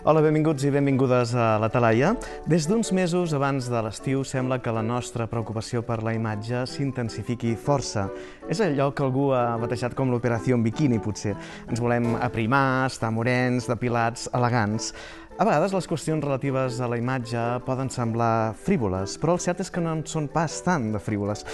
Hola, benvinguts i benvingudes a la Talaia. Des d'uns mesos abans de l'estiu sembla que la nostra preocupació per la imatge s'intensifiqui força. És allò que algú ha batejat com l'operació en biquini, potser. Ens volem aprimar, estar morens, depilats, elegants. A vegades les qüestions relatives a la imatge poden semblar frívoles, però el cert és que no en són pas tant de frívoles.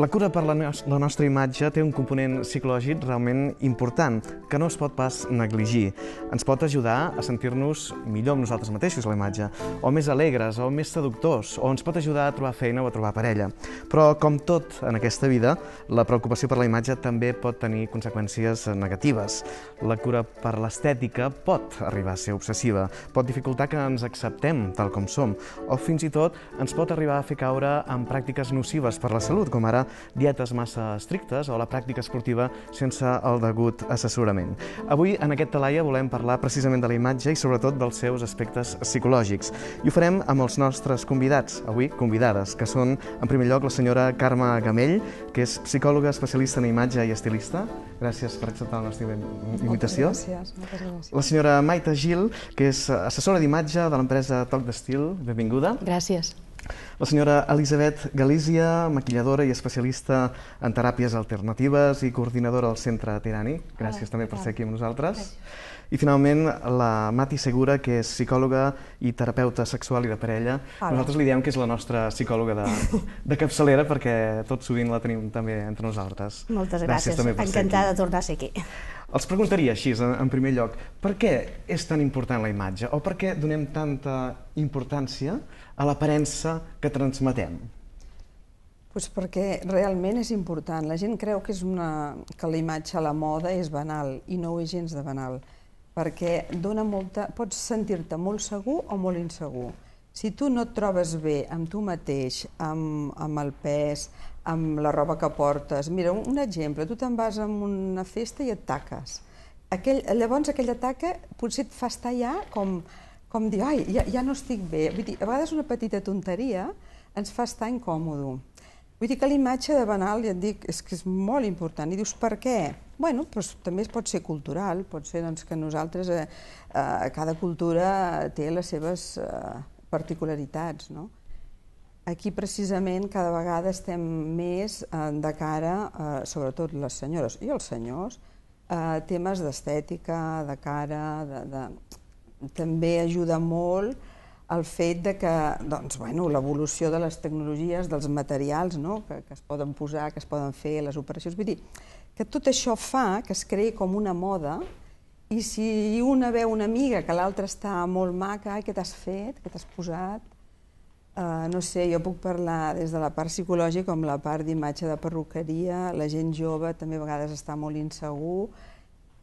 La cura per la, no la nostra imatge té un component psicològic realment important, que no es pot pas negligir. Ens pot ajudar a sentir-nos millor amb nosaltres mateixos a la imatge, o més alegres, o més seductors, o ens pot ajudar a trobar feina o a trobar parella. Però, com tot en aquesta vida, la preocupació per la imatge també pot tenir conseqüències negatives. La cura per l'estètica pot arribar a ser obsessiva, pot pot dificultar que ens acceptem tal com som, o fins i tot ens pot arribar a fer caure en pràctiques nocives per la salut, com ara dietes massa estrictes o la pràctica esportiva sense el degut assessorament. Avui, en aquest Talaia, volem parlar precisament de la imatge i sobretot dels seus aspectes psicològics. I ho farem amb els nostres convidats, avui convidades, que són, en primer lloc, la senyora Carme Gamell, que és psicòloga especialista en imatge i estilista. Gràcies per acceptar la nostra invitació. Moltes gràcies, moltes gràcies. La senyora Maite Gil, que és eh, assessora d'imatge de l'empresa Toc d'Estil. Benvinguda. Gràcies. La senyora Elisabet Galícia, maquilladora i especialista en teràpies alternatives i coordinadora del Centre Tirani. Gràcies Hola, ah, també per ser aquí amb nosaltres. Gràcies. I finalment la Mati Segura, que és psicòloga i terapeuta sexual i de parella. Hola. Nosaltres li diem que és la nostra psicòloga de, de capçalera perquè tot sovint la tenim també entre nosaltres. Moltes gràcies. gràcies també per Encantada de tornar a ser aquí. Els preguntaria així, en, en primer lloc, per què és tan important la imatge o per què donem tanta importància a l'aparença que transmetem? Pues perquè realment és important. La gent creu que, és una, que la imatge a la moda és banal i no ho és gens de banal, perquè dona molta, pots sentir-te molt segur o molt insegur. Si tu no et trobes bé amb tu mateix, amb, amb el pes, amb la roba que portes. Mira, un, un exemple, tu te'n vas a una festa i et taques. Aquell, llavors aquella taca potser et fa estar ja com, com dir, ai, ja, ja no estic bé. Vull dir, a vegades una petita tonteria ens fa estar incòmodo. Vull dir que l'imatge de banal, ja et dic, és que és molt important. I dius, per què? Bueno, doncs també pot ser cultural, pot ser doncs, que nosaltres, eh, eh, cada cultura té les seves eh, particularitats, no? Aquí precisament cada vegada estem més eh, de cara, eh, sobretot les senyores i els senyors, eh, temes d'estètica, de cara, de, de... també ajuda molt el fet de que doncs, bueno, l'evolució de les tecnologies, dels materials no? que, que es poden posar, que es poden fer, les operacions... Vull dir, que tot això fa que es creï com una moda i si una veu una amiga que l'altra està molt maca, què t'has fet, què t'has posat Uh, no sé, jo puc parlar des de la part psicològica com la part d'imatge de perruqueria, la gent jove també a vegades està molt insegur,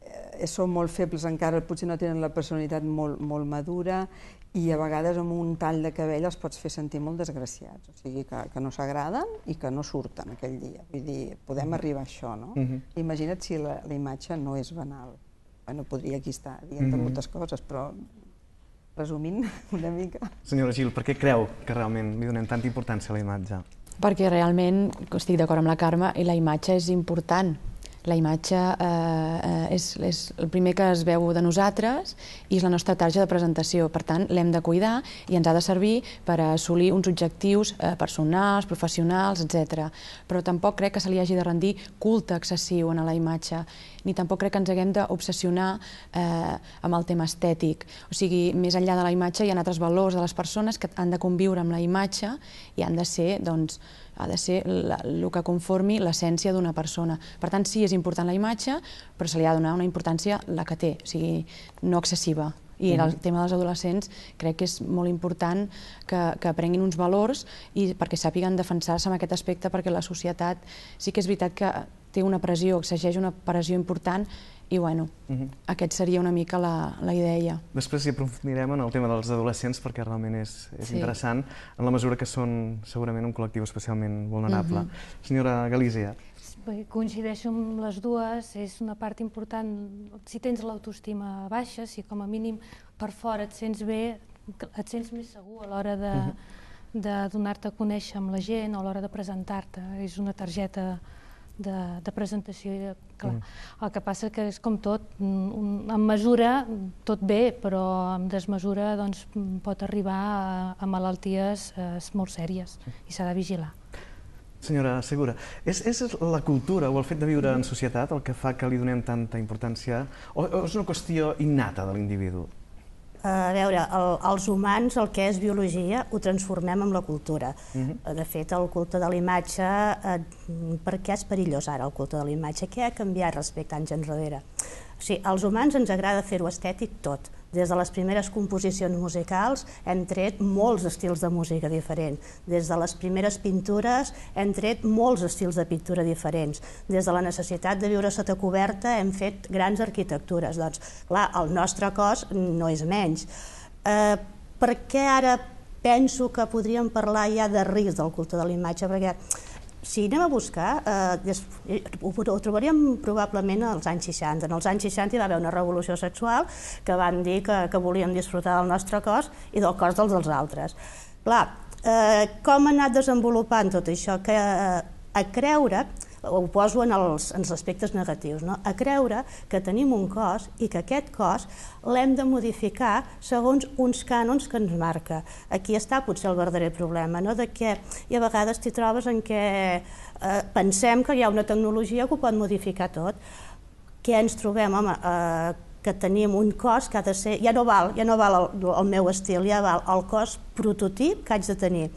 eh, són molt febles encara, potser no tenen la personalitat molt, molt madura i a vegades amb un tall de cabell els pots fer sentir molt desgraciats, o sigui que, que no s'agraden i que no surten aquell dia. Vull dir, podem mhm. arribar a això, no? Mhm. Imagina't si la, la imatge no és banal. Bueno, podria aquí estar dient mm -hmm. moltes coses, però resumint una mica. Senyora Gil, per què creu que realment li donem tanta importància a la imatge? Perquè realment estic d'acord amb la Carme i la imatge és important la imatge eh, eh, és, és el primer que es veu de nosaltres i és la nostra tarja de presentació. Per tant, l'hem de cuidar i ens ha de servir per assolir uns objectius eh, personals, professionals, etc. Però tampoc crec que se li hagi de rendir culte excessiu a la imatge, ni tampoc crec que ens haguem d'obsessionar eh, amb el tema estètic. O sigui, més enllà de la imatge hi ha altres valors de les persones que han de conviure amb la imatge i han de ser, doncs, ha de ser el que conformi l'essència d'una persona. Per tant, sí, és important la imatge, però se li ha de donar una importància la que té, o sigui, no excessiva. I en el mm. tema dels adolescents crec que és molt important que, que aprenguin uns valors i perquè sàpiguen defensar-se en aquest aspecte, perquè la societat sí que és veritat que té una pressió, exigeix una pressió important i bueno, uh mhm. -huh. aquest seria una mica la, la idea. Després hi aprofundirem en el tema dels adolescents perquè realment és, és sí. interessant, en la mesura que són segurament un col·lectiu especialment vulnerable. Uh mhm. -huh. Senyora Galícia. Bé, coincideixo amb les dues, és una part important. Si tens l'autoestima baixa, si com a mínim per fora et sents bé, et sents més segur a l'hora de, uh mhm. -huh. de donar-te a conèixer amb la gent o a l'hora de presentar-te. És una targeta de, de presentació. I de, clar. Mm. El que passa que és com tot, mm, un, en mesura tot bé, però en desmesura doncs, mm, pot arribar a, a malalties eh, molt sèries i s'ha de vigilar. Senyora Segura, és, és la cultura o el fet de viure en societat el que fa que li donem tanta importància o, o és una qüestió innata de l'individu? Eh, a veure, el, els humans, el que és biologia, ho transformem amb la cultura. Uh mhm. -huh. De fet, el culte de la imatge, eh, per què és perillós ara el culte de la imatge? Què ha canviat respecte a anys enrere? O sigui, als humans ens agrada fer-ho estètic tot, des de les primeres composicions musicals hem tret molts estils de música diferent. Des de les primeres pintures hem tret molts estils de pintura diferents. Des de la necessitat de viure sota coberta hem fet grans arquitectures. Doncs, clar, el nostre cos no és menys. Eh, per què ara penso que podríem parlar ja de risc del culte de la imatge? Perquè si anem a buscar, eh, eh ho, ho trobaríem probablement als anys 60. En els anys 60 hi va haver una revolució sexual que van dir que, que volíem disfrutar del nostre cos i del cos dels, dels altres. Clar, eh, com ha anat desenvolupant tot això? Que eh, a creure ho poso en els, en els aspectes negatius, no? a creure que tenim un cos i que aquest cos l'hem de modificar segons uns cànons que ens marca. Aquí està potser el verdader problema, no? de que i a vegades t'hi trobes en què eh, pensem que hi ha una tecnologia que ho pot modificar tot. Què ens trobem? Home, eh, que tenim un cos que ha de ser, ja no val, ja no val el, el meu estil, ja val el cos prototip que haig de tenir.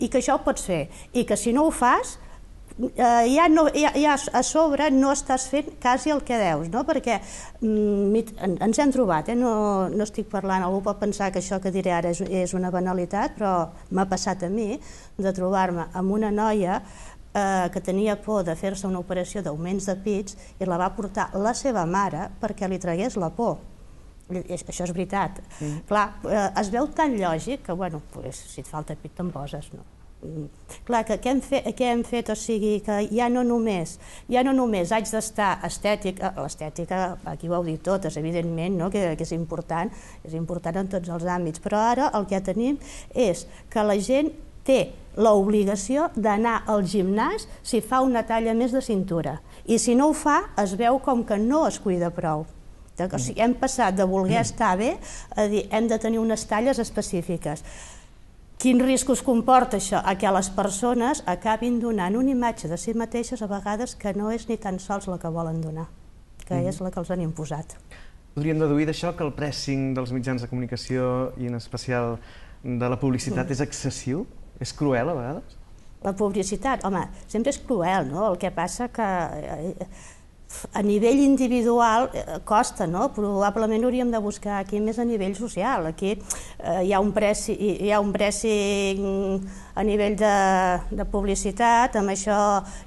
I que això ho pots fer, i que si no ho fas, eh, ja, no, ja, ja a sobre no estàs fent quasi el que deus, no? perquè mm, ens hem trobat, eh? no, no estic parlant, algú pot pensar que això que diré ara és, és una banalitat, però m'ha passat a mi de trobar-me amb una noia eh, que tenia por de fer-se una operació d'augments de pits i la va portar la seva mare perquè li tragués la por això és veritat. Mm. Clar, eh, es veu tan lògic que, bueno, pues, si et falta pit te'n poses, no? clar, que què hem, fet, què hem fet? O sigui, que ja no només, ja no només haig d'estar estètica, l'estètica, aquí ho heu dit totes, evidentment, no? que, que és important, és important en tots els àmbits, però ara el que tenim és que la gent té l'obligació d'anar al gimnàs si fa una talla més de cintura. I si no ho fa, es veu com que no es cuida prou. O sigui, hem passat de voler mm. estar bé a dir hem de tenir unes talles específiques. Quins riscos comporta això? A que les persones acabin donant una imatge de si mateixes a vegades que no és ni tan sols la que volen donar, que mm -hmm. és la que els han imposat. Podríem deduir d'això que el pressing dels mitjans de comunicació i en especial de la publicitat mm. és excessiu? És cruel a vegades? La publicitat, home, sempre és cruel, no? El que passa que... Eh, eh a nivell individual eh, costa, no? Probablement hauríem de buscar aquí més a nivell social. Aquí eh, hi ha un pressing, hi ha un pressing mm, a nivell de, de publicitat, amb això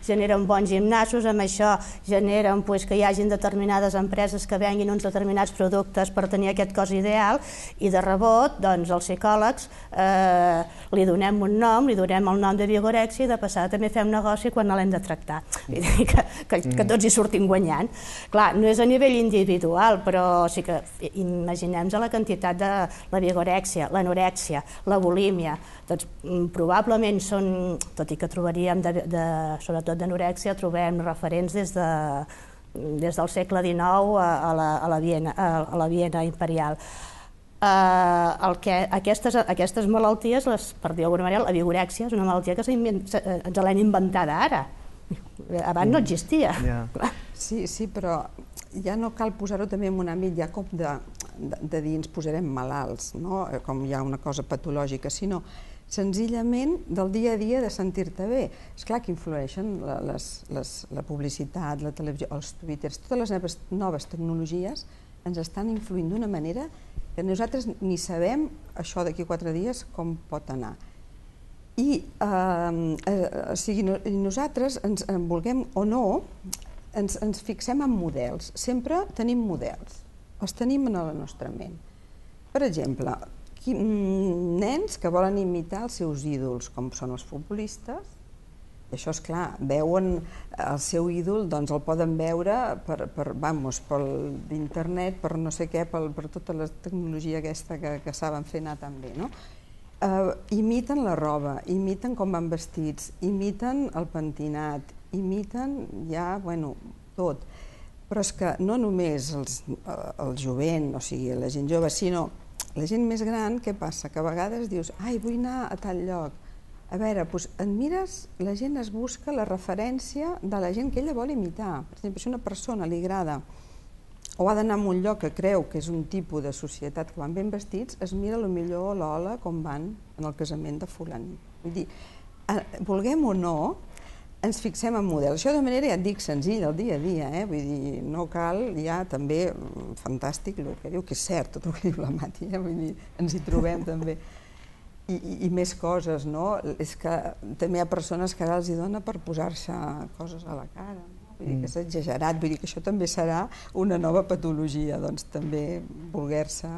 generen bons gimnasos, amb això generen pues, que hi hagin determinades empreses que venguin uns determinats productes per tenir aquest cos ideal, i de rebot, doncs, els psicòlegs eh, li donem un nom, li donem el nom de vigorexia, i de passada també fem negoci quan no l'hem de tractar. Vull dir que, que, que mm. tots hi surtin guanyant. Clar, no és a nivell individual, però sí que imaginem-nos la quantitat de la vigorexia, l'anorexia, la bulímia, doncs provar probablement són, tot i que trobaríem, de, de, sobretot d'anorèxia, trobem referents des de des del segle XIX a, a, la, a, la, Viena, a, a la Viena imperial. Eh, el que, aquestes, aquestes malalties, les, per dir d'alguna manera, la vigorèxia és una malaltia que eh, ens l'hem inventada ara. Abans mm. no existia. Yeah. Mm, sí, sí, però ja no cal posar-ho també en un àmbit ja com de, de, de dir ens posarem malalts, no? Eh, com hi ha una cosa patològica, sinó senzillament del dia a dia de sentir-te bé. És clar que influeixen la, les, les, la publicitat, la televisió, els twitters, totes les noves, noves tecnologies ens estan influint d'una manera que nosaltres ni sabem això d'aquí quatre dies com pot anar. I eh, eh, o sigui, no, nosaltres, ens, en vulguem o no, ens, ens fixem en models. Sempre tenim models. Els tenim en la nostra ment. Per exemple, Mm, nens que volen imitar els seus ídols, com són els futbolistes, això és clar, veuen el seu ídol, doncs el poden veure per, per vamos, per d'internet, per no sé què, per, per tota la tecnologia aquesta que, que saben fer anar tan bé, no? Uh, imiten la roba, imiten com van vestits, imiten el pentinat, imiten ja, bueno, tot. Però és que no només els, eh, el jovent, o sigui, la gent jove, sinó la gent més gran, què passa? Que a vegades dius, ai, vull anar a tal lloc. A veure, doncs et mires, la gent es busca la referència de la gent que ella vol imitar. Per exemple, si una persona li agrada o ha d'anar a un lloc que creu que és un tipus de societat que van ben vestits, es mira lo millor l'ola com van en el casament de fulani. Vull dir, eh, vulguem o no, ens fixem en models. Això de manera, ja et dic, senzilla, el dia a dia, eh? vull dir, no cal, ja també, mm, fantàstic el que diu, que és cert tot el que diu la Mati, eh? vull dir, ens hi trobem també. I, i, i més coses, no? És que també hi ha persones que ara els hi dona per posar-se coses a la cara, no? vull dir que mm. és exagerat, vull dir que això també serà una nova patologia, doncs també voler-se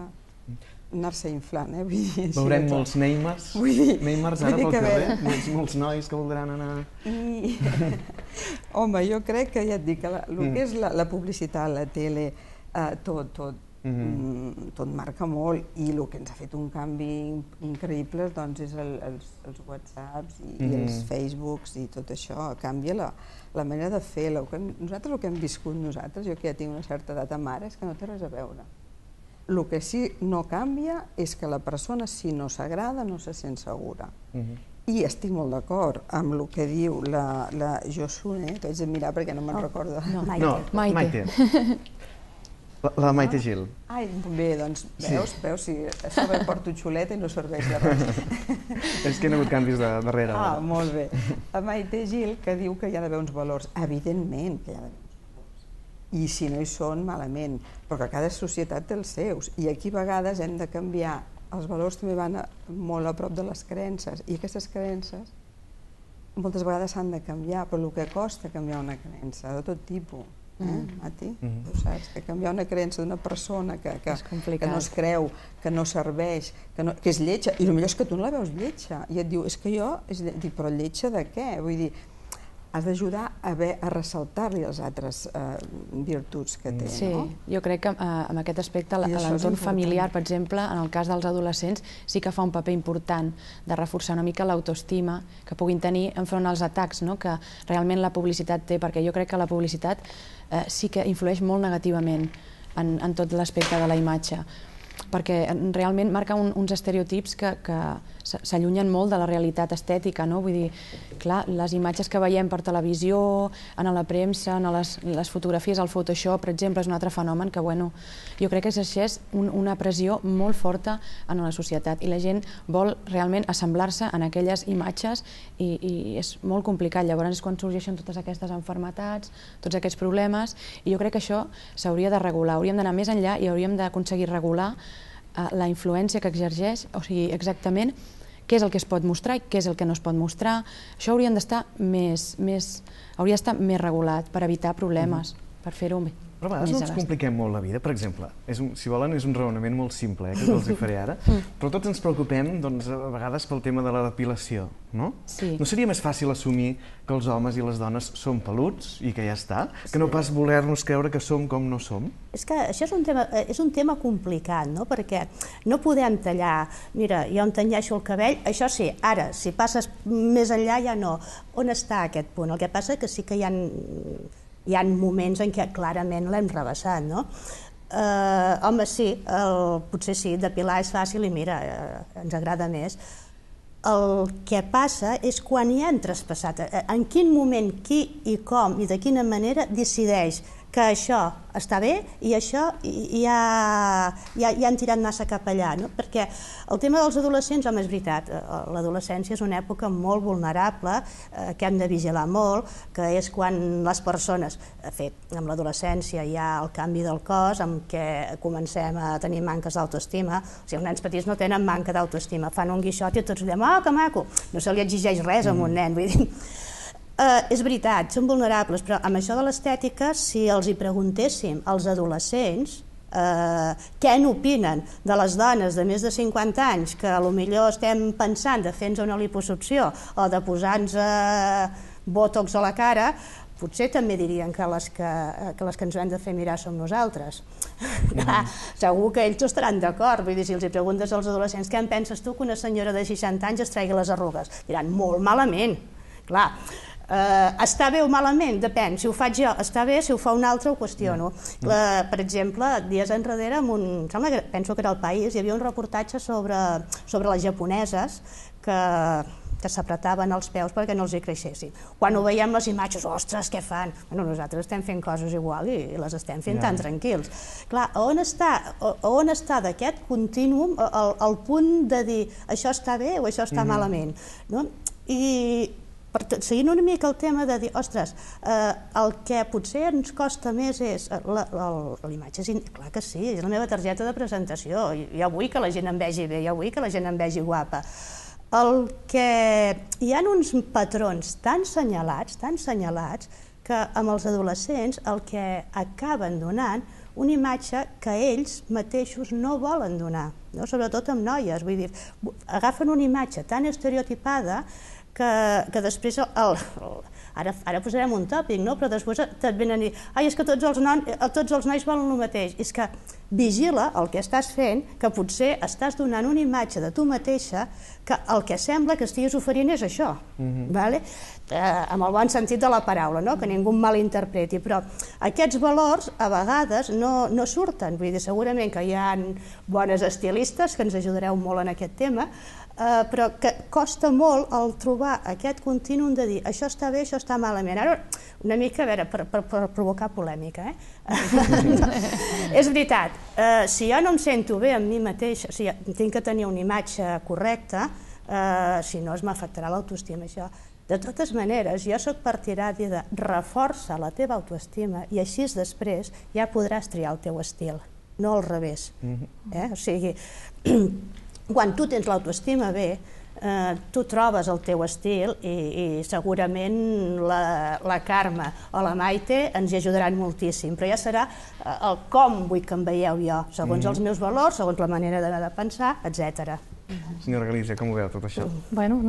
anar-se inflant, eh? Vull dir, Veurem molts Neymars, vull dir, Neymars ara vull dir pel carrer, molts, molts nois que voldran anar... I, home, jo crec que ja et dic, que la, el mm. que és la, la publicitat, la tele, eh, tot, tot, mm-hmm. mm -hmm. tot marca molt i el que ens ha fet un canvi increïble doncs, és el, els, els whatsapps i, mm -hmm. i els mm-hmm. facebooks i tot això, canvia la, la manera de fer, que, nosaltres el que hem viscut nosaltres, jo que ja tinc una certa edat a mare, és que no té res a veure. El que sí no canvia és que la persona, si no s'agrada, no se sent segura. Uh -huh. I estic molt d'acord amb el que diu la, la Josune, eh, que haig de mirar perquè no me'n oh, recordo. No, Maite. No, Maite. Maite. La, la Maite Gil. Ai, bé, doncs veus, sí. veus, si això ve porto xuleta i no serveix de res. és que no hagut canvis de darrere. Ah, molt bé. La Maite Gil, que diu que hi ha d'haver uns valors. Evidentment que hi ha d'haver i si no hi són, malament, però que cada societat té els seus i aquí a vegades hem de canviar. Els valors també van a, molt a prop de les creences i aquestes creences moltes vegades s'han de canviar, però el que costa canviar una creença de tot tipus. Eh? Mm. A ti, mm mm-hmm. tu saps que canviar una creença d'una persona que, que, que no es creu, que no serveix, que, no, que és lletja, i el millor és que tu no la veus lletja, i et diu, és que jo, és lletja. però lletja de què? Vull dir, has d'ajudar a, a ressaltar-li les altres eh, virtuts que té. Sí, no? jo crec que eh, en aquest aspecte l'entorn familiar, per exemple, en el cas dels adolescents, sí que fa un paper important de reforçar una mica l'autoestima que puguin tenir enfront als atacs no? que realment la publicitat té, perquè jo crec que la publicitat eh, sí que influeix molt negativament en, en tot l'aspecte de la imatge, perquè eh, realment marca un, uns estereotips que, que s'allunyen molt de la realitat estètica, no? Vull dir, clar, les imatges que veiem per televisió, en la premsa, en les, les fotografies, el Photoshop, per exemple, és un altre fenomen que, bueno, jo crec que exerceix un, una pressió molt forta en la societat i la gent vol realment assemblar-se en aquelles imatges i, i és molt complicat. Llavors és quan sorgeixen totes aquestes enfermetats, tots aquests problemes, i jo crec que això s'hauria de regular, hauríem d'anar més enllà i hauríem d'aconseguir regular eh, la influència que exergeix, o sigui, exactament què és el que es pot mostrar i què és el que no es pot mostrar. Això haurien d'estar més, més, hauria d'estar més regulat per evitar problemes. Mm -hmm per fer-ho bé. Però a vegades no ens compliquem molt la vida, per exemple. És un, si volen, és un raonament molt simple, eh, que els hi faré ara. Mm. Però tots ens preocupem, doncs, a vegades pel tema de la depilació, no? Sí. No seria més fàcil assumir que els homes i les dones són peluts i que ja està, sí. que no pas voler-nos creure que som com no som? És que això és un tema, eh, és un tema complicat, no? Perquè no podem tallar, mira, jo on tanyeixo el cabell, això sí, ara, si passes més enllà ja no. On està aquest punt? El que passa que sí que hi ha hi ha moments en què clarament l'hem rebassat, no? Eh, home, sí, el, potser sí, depilar és fàcil i mira, eh, ens agrada més. El que passa és quan hi ha traspassat, eh, en quin moment, qui i com i de quina manera decideix que això està bé i això ja, ja, ja han tirat massa cap allà, no? perquè el tema dels adolescents, home, és veritat, eh, l'adolescència és una època molt vulnerable, eh, que hem de vigilar molt, que és quan les persones, de fet, amb l'adolescència hi ha el canvi del cos, amb què comencem a tenir manques d'autoestima, o sigui, els nens petits no tenen manca d'autoestima, fan un guixot i tots diem, oh, que maco, no se li exigeix res a un mm. nen, vull dir, Eh, és veritat, són vulnerables, però amb això de l'estètica, si els hi preguntéssim als adolescents eh, què n'opinen de les dones de més de 50 anys que a lo millor estem pensant de fer-nos una liposucció o de posar-nos eh, botox a la cara, potser també dirien que les que, eh, que les que ens hem de fer mirar som nosaltres. Mm. Clar, segur que ells estaran d'acord, vull dir, si els hi preguntes als adolescents què en penses tu que una senyora de 60 anys es tregui les arrugues, diran molt malament, clar. Eh, està bé o malament? Depèn. Si ho faig jo, està bé. Si ho fa un altre, ho qüestiono. Mm. La, per exemple, dies enrere, en un, sembla que, penso que era el País, hi havia un reportatge sobre, sobre les japoneses que que s'apretaven els peus perquè no els hi creixessin. Quan ho veiem les imatges, ostres, què fan? Bueno, nosaltres estem fent coses igual i, i les estem fent yeah. tan tranquils. Clar, on està, on està d'aquest contínuum el, el punt de dir això està bé o això està mm -hmm. malament? No? I per seguint una mica el tema de dir, ostres, eh, el que potser ens costa més és eh, l'imatge, és clar que sí, és la meva targeta de presentació, ja vull que la gent em vegi bé, ja vull que la gent em vegi guapa. El que hi ha uns patrons tan senyalats, tan senyalats, que amb els adolescents el que acaben donant una imatge que ells mateixos no volen donar, no? sobretot amb noies, vull dir, agafen una imatge tan estereotipada que, que després el, el, ara, ara posarem un tòpic, no? però després et venen a dir ai, és que tots els, non, tots els nois volen el mateix. És que vigila el que estàs fent, que potser estàs donant una imatge de tu mateixa que el que sembla que estiguis oferint és això, mm -hmm. vale? eh, amb el bon sentit de la paraula, no? que ningú malinterpreti, però aquests valors a vegades no, no surten, vull dir, segurament que hi ha bones estilistes que ens ajudareu molt en aquest tema, eh, però que costa molt el trobar aquest contínuum de dir això està bé, això està malament. Ara, una mica, a veure, per, per, per provocar polèmica, eh? no. És veritat, eh, si jo no em sento bé amb mi mateixa, o sigui, tinc que tenir una imatge correcta, eh, si no es m'afectarà l'autoestima, això. De totes maneres, jo sóc partidària de reforça la teva autoestima i així després ja podràs triar el teu estil, no al revés. Mm -hmm. eh? O sigui, quan tu tens l'autoestima bé, eh, tu trobes el teu estil i, i segurament la, la Carme o la Maite ens hi ajudaran moltíssim, però ja serà eh, el com vull que em veieu jo, segons mm els meus valors, segons la manera de, de pensar, etcètera. Senyora Galícia, com ho veu tot això? Bueno,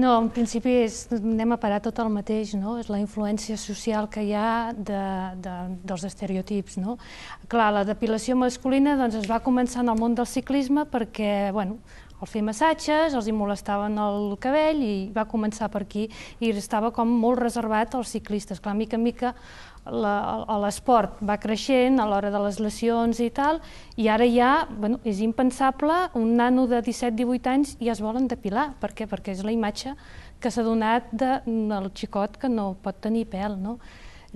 no, en principi és, anem a parar tot el mateix, no? és la influència social que hi ha de, de, dels estereotips. No? Clar, la depilació masculina doncs, es va començar en el món del ciclisme perquè bueno, els feia massatges, els hi molestaven el cabell i va començar per aquí i estava com molt reservat als ciclistes. Clar, mica en mica l'esport va creixent a l'hora de les lesions i tal, i ara ja bueno, és impensable, un nano de 17-18 anys ja es volen depilar. Per què? Perquè és la imatge que s'ha donat del de, xicot que no pot tenir pèl. No?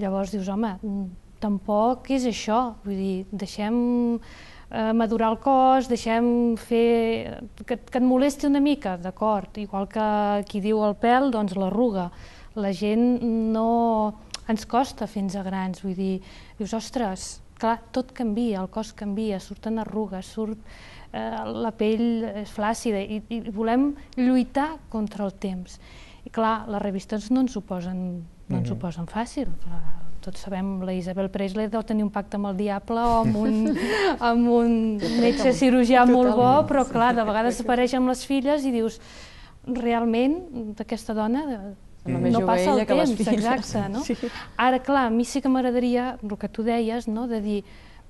Llavors dius, home, mm, tampoc és això, vull dir, deixem eh, madurar el cos, deixem fer... que, que et molesti una mica, d'acord, igual que qui diu el pèl, doncs l'arruga. La gent no ens costa fins a grans, vull dir, dius, ostres, clar, tot canvia, el cos canvia, surten arrugues, surt eh, la pell és flàcida i, i volem lluitar contra el temps. I clar, les revistes no ens ho posen, no ens ho mhm. posen fàcil. Clar, tots sabem, la Isabel Presley deu tenir un pacte amb el diable o amb un, amb un metge cirurgià molt bo, però clar, de vegades apareix amb les filles i dius, realment, d'aquesta dona Mm. no passa el que temps, exacte. No? Sí. Ara, clar, a mi sí que m'agradaria, el que tu deies, no? de dir,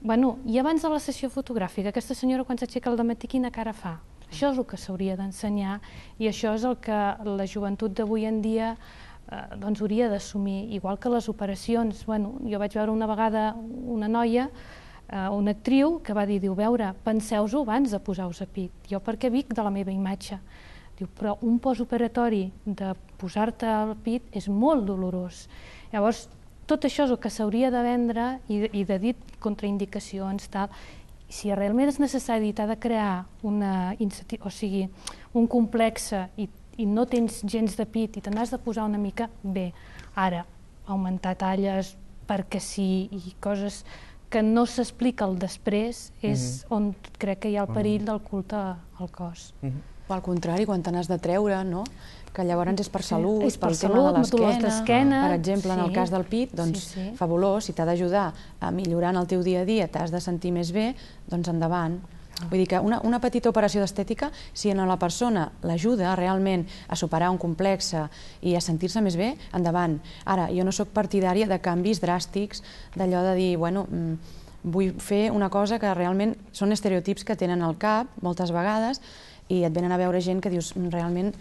bueno, i abans de la sessió fotogràfica, aquesta senyora quan s'aixeca el dematí, quina cara fa? Això és el que s'hauria d'ensenyar i això és el que la joventut d'avui en dia eh, doncs hauria d'assumir, igual que les operacions. Bueno, jo vaig veure una vegada una noia eh, una actriu que va dir, diu, veure, penseu-vos abans de posar-vos a pit, jo perquè vic de la meva imatge. Diu, però un postoperatori de posar-te al pit és molt dolorós. Llavors, tot això és el que s'hauria de vendre i, i de dir contraindicacions, tal. Si realment és necessari t'ha de crear una, o sigui, un complex i, i no tens gens de pit i te n'has de posar una mica, bé, ara, augmentar talles perquè sí i coses que no s'explica el després és mm -hmm. on crec que hi ha el perill del culte al cos. Mm -hmm. Al contrari, quan te n'has de treure, no? que llavors mm, és per salut, sí, és per pel salut, tema de l'esquena, per exemple, sí. en el cas del pit, doncs sí, sí. fabulós, si t'ha d'ajudar a millorar en el teu dia a dia, t'has de sentir més bé, doncs endavant. Ah. Vull dir que una, una petita operació d'estètica, si en la persona l'ajuda realment a superar un complex eh, i a sentir-se més bé, endavant. Ara, jo no sóc partidària de canvis dràstics, d'allò de dir, bueno, mm, vull fer una cosa que realment són estereotips que tenen al cap moltes vegades i et venen a veure gent que dius mm, realment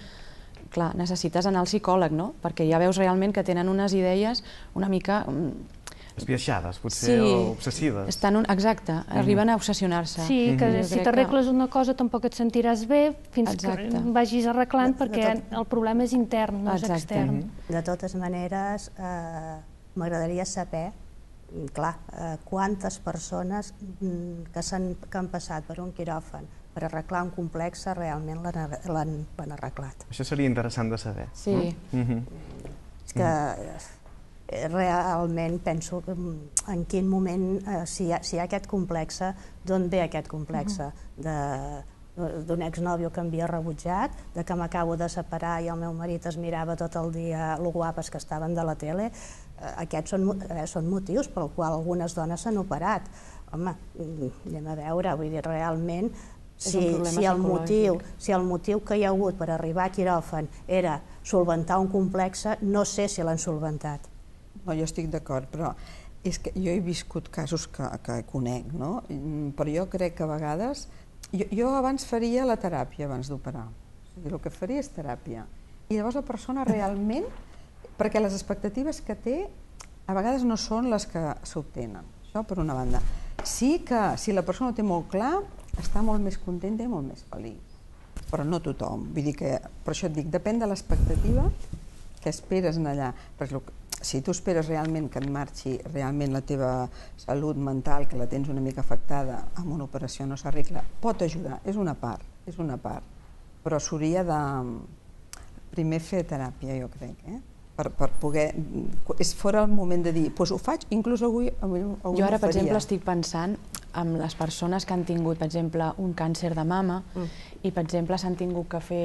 clar, necessites anar al psicòleg, no? Perquè ja veus realment que tenen unes idees una mica... Mm, Esbiaixades, potser, sí, o obsessives. Estan un, exacte, mm arriben a obsessionar-se. Sí, mhm. que mm -hmm. si t'arregles una cosa tampoc et sentiràs bé fins exacte. que vagis arreglant, de, perquè tot... el problema és intern, no exacte. és extern. Mm -hmm. De totes maneres, eh, m'agradaria saber clar, eh, quantes persones mm, que, han, que han passat per un quiròfan per arreglar un complex realment l'han arreglat. Això seria interessant de saber. Sí. Mm -hmm. És que mm-hmm. eh, realment penso mm, en quin moment, eh, si, hi ha, si hi ha aquest complex, d'on ve aquest complex? Mm -hmm. d'un exnòvio que havia rebutjat, de que m'acabo de separar i el meu marit es mirava tot el dia lo guapes que estaven de la tele, eh, aquests són, eh, són motius pel qual algunes dones s'han operat home, mm, anem a veure, vull dir, realment si, si, el motiu, si el motiu que hi ha hagut per arribar a quiròfan era solventar un complex, no sé si l'han solventat. No, jo estic d'acord, però és que jo he viscut casos que, que conec, no? Mm, però jo crec que a vegades... Jo, jo abans faria la teràpia abans d'operar. O sigui, el que faria és teràpia. I llavors la persona realment, perquè les expectatives que té a vegades no són les que s'obtenen. Això per una banda. Sí que si la persona ho té molt clar, està molt més contenta i molt més feliç. Però no tothom. Vull dir que, per això et dic, depèn de l'expectativa que esperes en allà. Perquè si tu esperes realment que et marxi realment la teva salut mental, que la tens una mica afectada, amb una operació no s'arregla, pot ajudar, és una part, és una part. Però s'hauria de mm, primer fer teràpia, jo crec, eh? per, per poder... Mm, és fora el moment de dir, doncs pues ho faig, inclús avui, avui, avui Jo ara, per exemple, estic pensant amb les persones que han tingut, per exemple, un càncer de mama mm. i, per exemple, s'han tingut que fer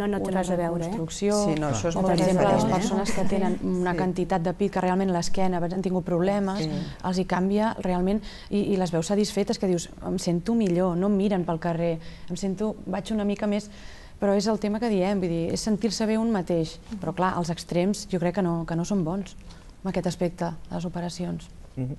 no, no una reconstrucció. Veure, eh? Sí, no, això és o, per exemple, les eh? persones que tenen una sí. quantitat de pit que realment l'esquena han tingut problemes, sí. els hi canvia realment i, i les veus satisfetes que dius em sento millor, no em miren pel carrer, em sento, vaig una mica més però és el tema que diem, vull dir, és sentir-se bé un mateix. Però clar, els extrems jo crec que no, que no són bons, en aquest aspecte, de les operacions. Mm -hmm.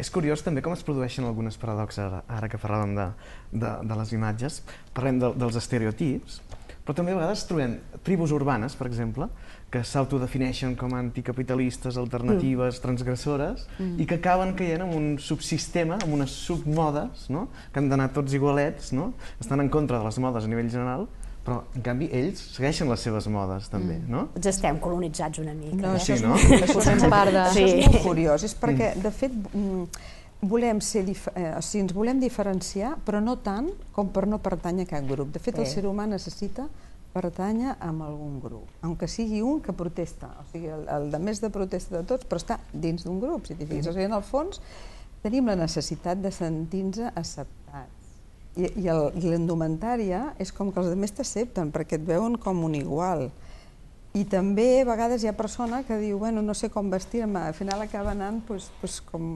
És curiós també com es produeixen algunes paradoxes, ara, ara que parlàvem de, de, de les imatges. Parlem de, dels estereotips, però també a vegades trobem tribus urbanes, per exemple, que s'autodefineixen com anticapitalistes, alternatives, mm. transgressores, mm. i que acaben caient en un subsistema, en unes submodes, no? que han d'anar tots igualets, no? estan en contra de les modes a nivell general, però en canvi ells segueixen les seves modes també, mm. no? Ens estem colonitzats una mica. No, eh? sí, no? Això és, part de... sí. és molt curiós, és perquè mm. de fet mm, volem ser eh, o sigui, ens volem diferenciar, però no tant com per no pertànyer a cap grup. De fet, sí. el ser humà necessita pertànyer a algun grup, aunque sigui un que protesta, o sigui, el, el de més de protesta de tots, però està dins d'un grup, si t'hi fixes. O mm-hmm. sigui, en el fons tenim la necessitat de sentir-nos acceptats i, i l'endumentària és com que els altres t'accepten perquè et veuen com un igual. I també a vegades hi ha persona que diu, bueno, no sé com vestir-me, al final acaba anant pues, pues, com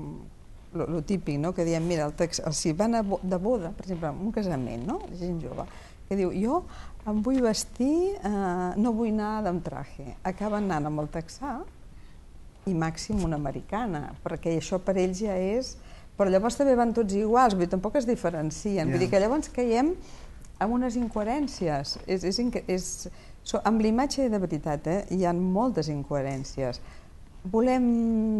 lo, lo típic, no? que diem, mira, el text, el, si van a, bo, de boda, per exemple, un casament, no? gent jove, que diu, jo em vull vestir, eh, no vull anar d'un traje. Acaba anant amb el texà i màxim una americana, perquè això per ells ja és però llavors també van tots iguals, vull dir, tampoc es diferencien. Yeah. Vull dir que llavors caiem amb unes incoherències. És, és, és, so, amb l'imatge de veritat eh, hi ha moltes incoherències. Volem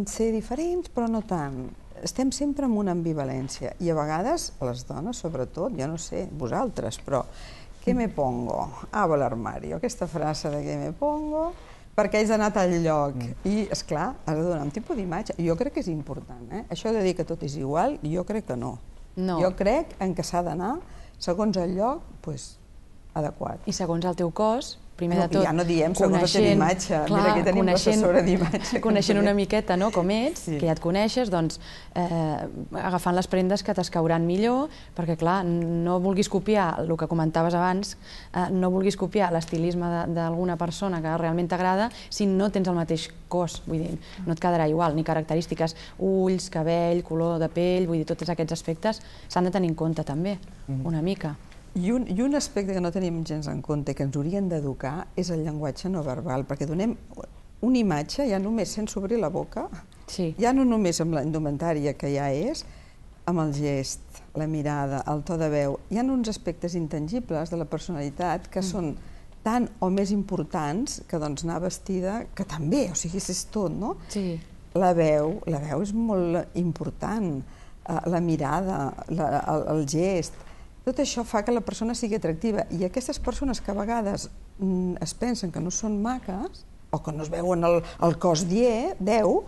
ser diferents, però no tant. Estem sempre en una ambivalència. I a vegades, les dones, sobretot, jo no sé, vosaltres, però... Què me pongo? Hago l'armari. Aquesta frase de què me pongo? perquè has anat al lloc. Mm. I, és clar has de donar un tipus d'imatge. Jo crec que és important. Eh? Això de dir que tot és igual, jo crec que no. no. Jo crec en què s'ha d'anar segons el lloc pues, adequat. I segons el teu cos, primer no, de tot... Ja no diem, segons la teva imatge. Clar, Mira, que tenim l'assessora d'imatge. Coneixent una miqueta no, com ets, sí. que ja et coneixes, doncs eh, agafant les prendes que t'escauran millor, perquè clar, no vulguis copiar el que comentaves abans, eh, no vulguis copiar l'estilisme d'alguna persona que realment t'agrada si no tens el mateix cos, vull dir, no et quedarà igual, ni característiques, ulls, cabell, color de pell, vull dir, tots aquests aspectes s'han de tenir en compte també, mm -hmm. una mica. I un, I un aspecte que no tenim gens en compte, que ens haurien d'educar, és el llenguatge no verbal, perquè donem una imatge, ja només sense obrir la boca, sí. ja no només amb la indumentària que ja és, amb el gest, la mirada, el to de veu, hi ha uns aspectes intangibles de la personalitat que mm. són tan o més importants que doncs, anar vestida, que també, o sigui, és tot, no? Sí. La veu, la veu és molt important, eh, la mirada, la, el, el gest, tot això fa que la persona sigui atractiva i aquestes persones que a vegades mm, es pensen que no són maques o que no es veuen el, el cos dier, deu,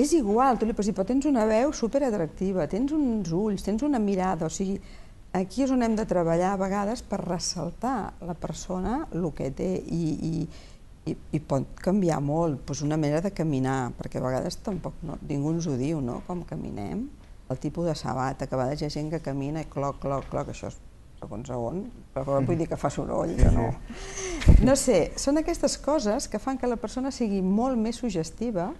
és igual, tu li pots dir, però tens una veu superatractiva, tens uns ulls, tens una mirada, o sigui, aquí és on hem de treballar a vegades per ressaltar la persona el que té i, i, i, i pot canviar molt, doncs una manera de caminar, perquè a vegades tampoc no, ningú ens ho diu, no?, com caminem el tipus de sabata, que va vegades gent que camina i cloc, cloc, cloc, això és segons a on, però vull mm. dir que fa soroll sí, o no. Sí. No sé, són aquestes coses que fan que la persona sigui molt més sugestiva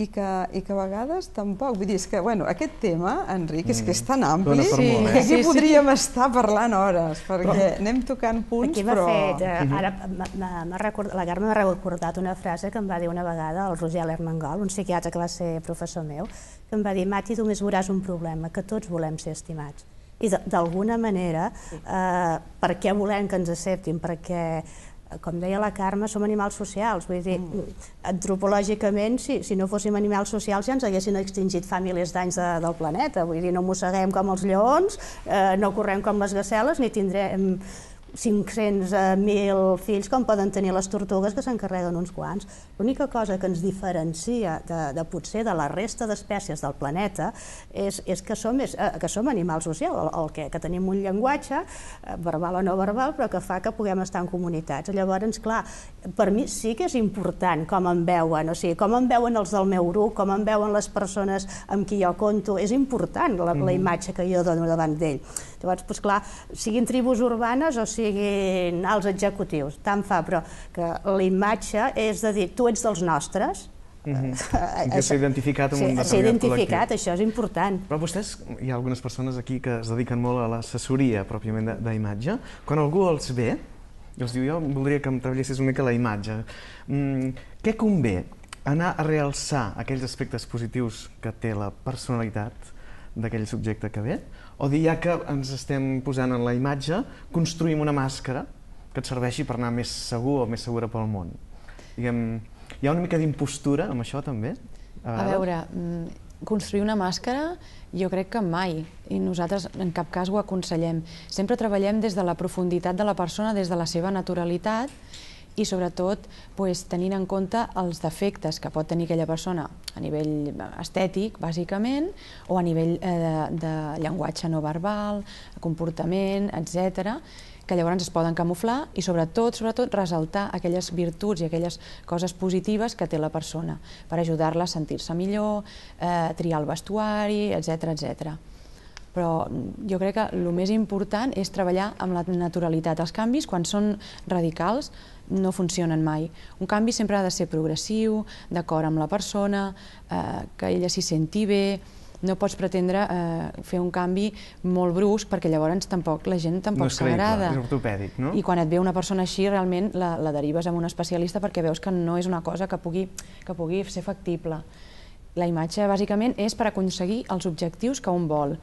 i que, i que a vegades tampoc, vull dir, és que, bueno, aquest tema, Enric, és que és mm. tan ampli sí. Eh? que aquí sí, sí, podríem sí. estar parlant hores, perquè però... anem tocant punts, aquí però... Fet, eh, mhm. ara record, la Carme m'ha recordat una frase que em va dir una vegada el Roger Lermengol, un psiquiatre que va ser professor meu, que em va dir, Mati, només veuràs un problema, que tots volem ser estimats. I d'alguna manera, eh, per què volem que ens acceptin, perquè com deia la Carme, som animals socials. Vull dir, mm. antropològicament, si, si no fóssim animals socials, ja ens haguessin extingit fa milers d'anys de, del planeta. Vull dir, no mosseguem com els lleons, eh, no correm com les gaceles, ni tindrem 500.000 eh, fills com poden tenir les tortugues que s'encarreguen uns quants. L'única cosa que ens diferencia de, de potser de la resta d'espècies del planeta és, és que, som, és, eh, que som animals socials, el, el que, que tenim un llenguatge, eh, verbal o no verbal, però que fa que puguem estar en comunitats. Llavors, clar, per mi sí que és important com em veuen, o sigui, com em veuen els del meu grup, com em veuen les persones amb qui jo conto, és important la, la mm-hmm. imatge que jo dono davant d'ell Llavors, doncs clar, siguin tribus urbanes o siguin els executius, tant fa, però que la imatge és de dir, tu ets dels nostres, Mm -hmm. que s'ha identificat amb sí, un determinat identificat, col·lectiu. això és important. Però vostès, hi ha algunes persones aquí que es dediquen molt a l'assessoria pròpiament d'imatge. Quan algú els ve i els diu jo voldria que em treballessis una mica la imatge, mm, què convé? Anar a realçar aquells aspectes positius que té la personalitat d'aquell subjecte que ve o dir ja que ens estem posant en la imatge, construïm una màscara que et serveixi per anar més segur o més segura pel món. Diguem, hi ha una mica d'impostura amb això també? A, a veure, mm, construir una màscara jo crec que mai, i nosaltres en cap cas ho aconsellem. Sempre treballem des de la profunditat de la persona, des de la seva naturalitat, i sobretot pues, tenint en compte els defectes que pot tenir aquella persona a nivell estètic, bàsicament, o a nivell eh, de, de llenguatge no verbal, comportament, etc que llavors es poden camuflar i sobretot, sobretot resaltar aquelles virtuts i aquelles coses positives que té la persona per ajudar-la a sentir-se millor, eh, triar el vestuari, etc etc. Però jo crec que el més important és treballar amb la naturalitat. Els canvis, quan són radicals, no funcionen mai. Un canvi sempre ha de ser progressiu, d'acord amb la persona, eh, que ella s'hi senti bé, no pots pretendre eh, fer un canvi molt brusc perquè llavors tampoc la gent tampoc no s'agrada. És ortopèdic, no? I quan et ve una persona així, realment la, la derives amb un especialista perquè veus que no és una cosa que pugui, que pugui ser factible. La imatge, bàsicament, és per aconseguir els objectius que un vol,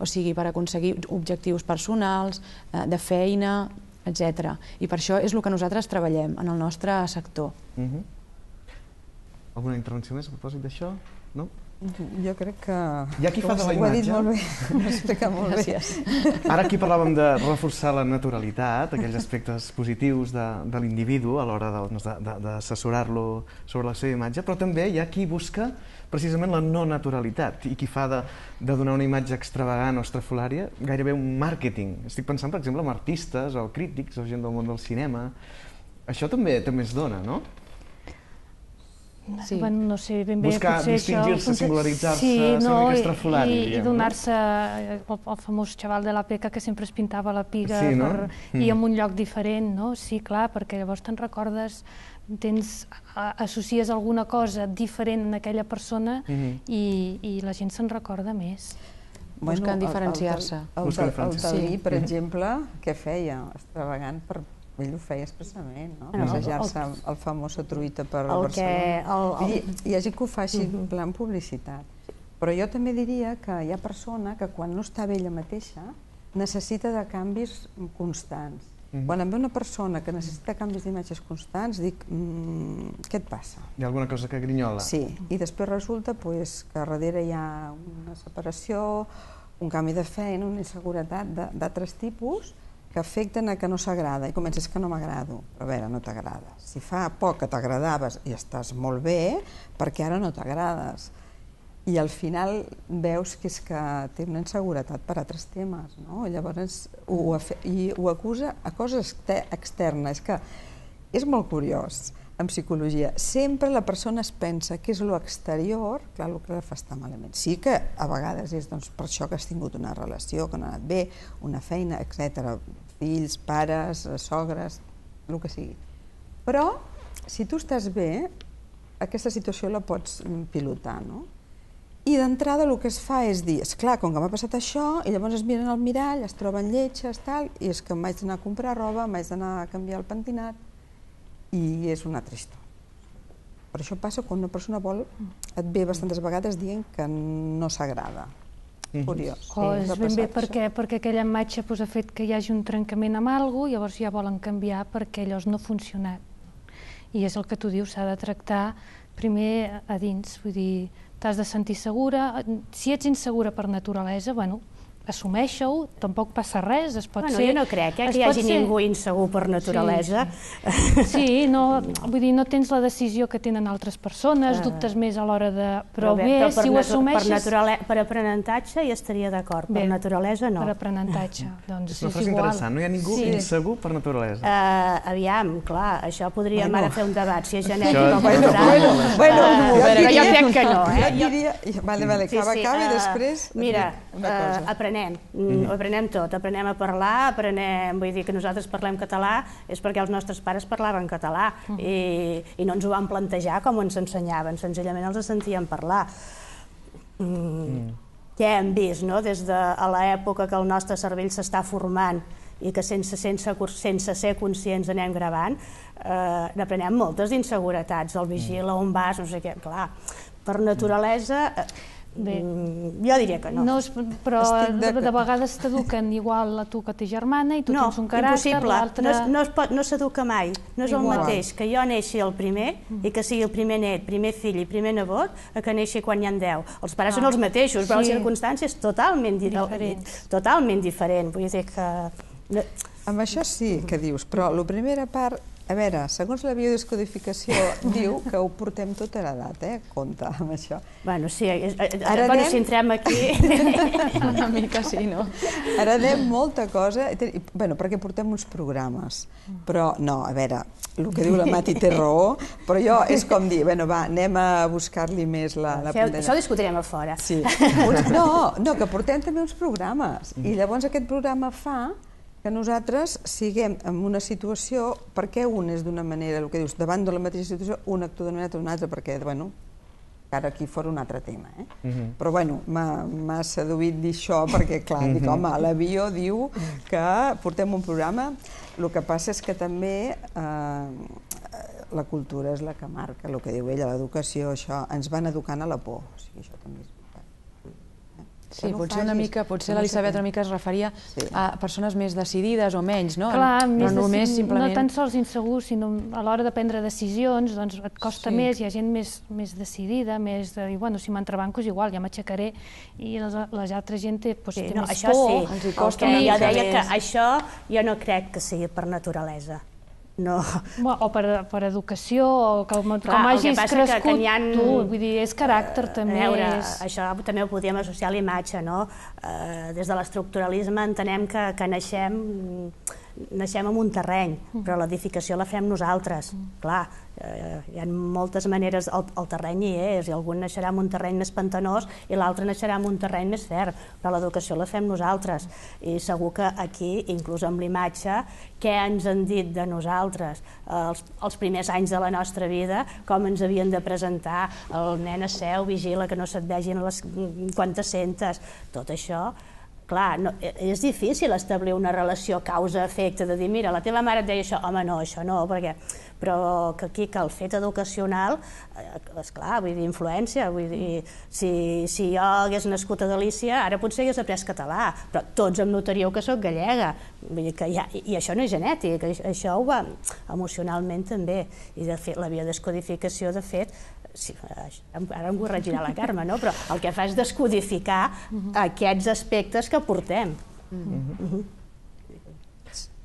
o sigui, per aconseguir objectius personals, eh, de feina, etc. I per això és el que nosaltres treballem en el nostre sector. Uh mhm. -huh. Alguna intervenció més a propòsit d'això? No? Jo crec que... ha qui fa de la imatge. Ho ha dit molt bé, explica molt bé. Ara aquí parlàvem de reforçar la naturalitat, aquells aspectes positius de, de l'individu a l'hora doncs, d'assessorar-lo sobre la seva imatge, però també hi ha qui busca precisament la no naturalitat i qui fa de, de donar una imatge extravagant o estrafolària gairebé un màrqueting. Estic pensant, per exemple, en artistes o crítics o gent del món del cinema. Això també també es dona, no? Sí. Bueno, no sé ben bé, Buscar, distingir-se, singularitzar-se, sí, ser no, una mica estrafolari. I, i donar-se no? Eh, el, el, famós xaval de la peca que sempre es pintava la piga sí, no? per, mm. i en un lloc diferent, no? Sí, clar, perquè llavors te'n recordes tens, associes alguna cosa diferent en aquella persona mm -hmm. i, i la gent se'n recorda més. Bueno, Buscant diferenciar-se. El, el, el, el, el Dalí, sí. per exemple, què feia? Extravagant per, ell ho feia expressament, no? no Passejar-se el, el famosa truita per el Barcelona. Que, el, el... Hi, hi ha gent que ho fa en mhm. plan publicitat. Però jo també diria que hi ha persona que quan no està bé ella mateixa necessita de canvis constants. Mhm. Quan em ve una persona que necessita canvis d'imatges constants, dic, mmm, què et passa? Hi ha alguna cosa que grinyola? Sí, i després resulta pues, que darrere hi ha una separació, un canvi de feina, una inseguretat d'altres tipus que afecten a que no s'agrada i comences que no m'agrado, però a veure, no t'agrada. Si fa poc que t'agradaves i estàs molt bé, perquè ara no t'agrades i al final veus que és que té una inseguretat per altres temes, no? Llavors ho, i ho acusa a coses externes, És que és molt curiós en psicologia. Sempre la persona es pensa que és l'exterior, clar, el que la fa estar malament. Sí que a vegades és doncs, per això que has tingut una relació, que no ha anat bé, una feina, etc. Fills, pares, sogres, el que sigui. Però, si tu estàs bé, aquesta situació la pots pilotar, no? I d'entrada el que es fa és dir, és clar, com que m'ha passat això, i llavors es miren al mirall, es troben lletges, tal, i és que m'haig d'anar a comprar roba, m'haig d'anar a canviar el pentinat, i és una tristor. Però això passa quan una persona vol, et ve bastantes vegades dient que no s'agrada. Mm -hmm. Curiós. Sí. és ben bé perquè, perquè aquella imatge pues, ha fet que hi hagi un trencament amb alguna cosa, llavors ja volen canviar perquè allò no ha funcionat. I és el que tu dius, s'ha de tractar primer a dins, vull dir, t'has de sentir segura. Si ets insegura per naturalesa, bueno, assumeixeu, tampoc passa res, es pot bueno, ser... Jo no crec eh, que hi hagi ser... ningú insegur per naturalesa. Sí, sí no, vull dir, no tens la decisió que tenen altres persones, uh, dubtes més a l'hora de... Però, però bé, bé si ho assumeixes... Per, naturale... per aprenentatge hi estaria d'acord, per naturalesa no. Per aprenentatge, doncs és, és igual. interessant, no hi ha ningú sí. insegur per naturalesa. Uh, aviam, clar, això podríem bueno. ara fer un debat, si és genètic o eh, bueno, bueno, bueno, bueno, uh, bueno, jo, diria, jo crec que no. Eh? Jo diria... Vale, vale, acaba, sí, sí, acaba uh, eh, i després... Mira, uh, aprenem, mm. Mhm. aprenem tot, aprenem a parlar, aprenem, vull dir que nosaltres parlem català és perquè els nostres pares parlaven català mm. i, i no ens ho van plantejar com ens ensenyaven, senzillament els sentíem parlar. Mm. Mm. hem vist, no?, des de l'època que el nostre cervell s'està formant i que sense, sense, sense ser conscients anem gravant, eh, n'aprenem moltes inseguretats, el vigila, on mm. vas, no sé què, clar, per naturalesa... Eh, Bé. Mm, jo diria que no. no però de... de vegades t'eduquen igual a tu que a ta germana i tu no, tens un caràcter... Impossible. No, no, s'educa no s'educa mai. No és igual. el mateix que jo neixi el primer mm. i que sigui el primer net, primer fill i primer nebot a que neixi quan hi ha deu. Els pares ah. són els mateixos, però sí. les circumstàncies totalment, diferents. totalment diferent. Vull dir que... Amb això sí que dius, però la primera part a veure, segons la biodescodificació diu que ho portem tot a l'edat, eh? Compte amb això. Bueno, sí, és, eh, eh, eh, Ara bueno, anem... si entrem aquí... Una mica sí, no? Ara anem molta cosa, bueno, perquè portem uns programes, però no, a veure, el que diu la Mati té raó, però jo és com dir, bueno, va, anem a buscar-li més la... la això, això ho discutirem a fora. Sí. No, no, que portem també uns programes, i llavors aquest programa fa que nosaltres siguem en una situació, perquè un és d'una manera, el que dius, davant de la mateixa situació, un actua d'una manera, un altre, perquè, bueno, ara aquí fora un altre tema, eh? Uh mhm. -huh. Però, bueno, m'ha seduït dir això, perquè, clar, uh -huh. dic, mhm. home, l'avió diu que portem un programa, el que passa és que també... Eh, la cultura és la que marca, el que diu ella, l'educació, això, ens van educant a la por, o sigui, això també és Sí, no potser una mica, potser l'Elisabet una mica es referia sí. a persones més decidides o menys, no? Clar, no, més no només simplement... No tan sols insegurs, sinó a l'hora de prendre decisions, doncs et costa sí. més, hi ha gent més, més decidida, més de dir, bueno, si m'entrebanco és igual, ja m'aixecaré, i les, altres gent té, doncs, sí, té no, més això por. Sí. costa okay, jo deia que això jo no crec que sigui per naturalesa no... O per, per educació, o com, Clar, com hagis crescut que, que ha... tu, vull dir, és caràcter uh, també. veure, és... això també ho podríem associar a la imatge, no? Uh, des de l'estructuralisme entenem que, que naixem, naixem en un terreny, però mm. l'edificació la fem nosaltres. Mm. Clar, eh, hi ha moltes maneres, el, el terreny hi és, i algun naixerà en un terreny més pantanós i l'altre naixerà en un terreny més ferm, però l'educació la fem nosaltres, i segur que aquí, inclús amb l'imatge, què ens han dit de nosaltres, eh, els, els primers anys de la nostra vida, com ens havien de presentar, el nen a seu, vigila que no se't vegin les mm, quantes centes, tot això clar, no, e, és difícil establir una relació causa-efecte, de dir, mira, la teva mare et deia això, home, no, això no, perquè... Però que aquí, que el fet educacional, eh, és clar, vull dir, influència, vull dir, si, si jo hagués nascut a Galícia, ara potser hagués après català, però tots em notaríeu que sóc gallega, vull dir que ja, i això no és genètic, això ho va emocionalment també, i de fet, la biodescodificació, de fet, sí, eh, ara em corregirà la Carme, no? però el que fa és descodificar uh mhm. -huh. aquests aspectes que portem. Uh -huh. Uh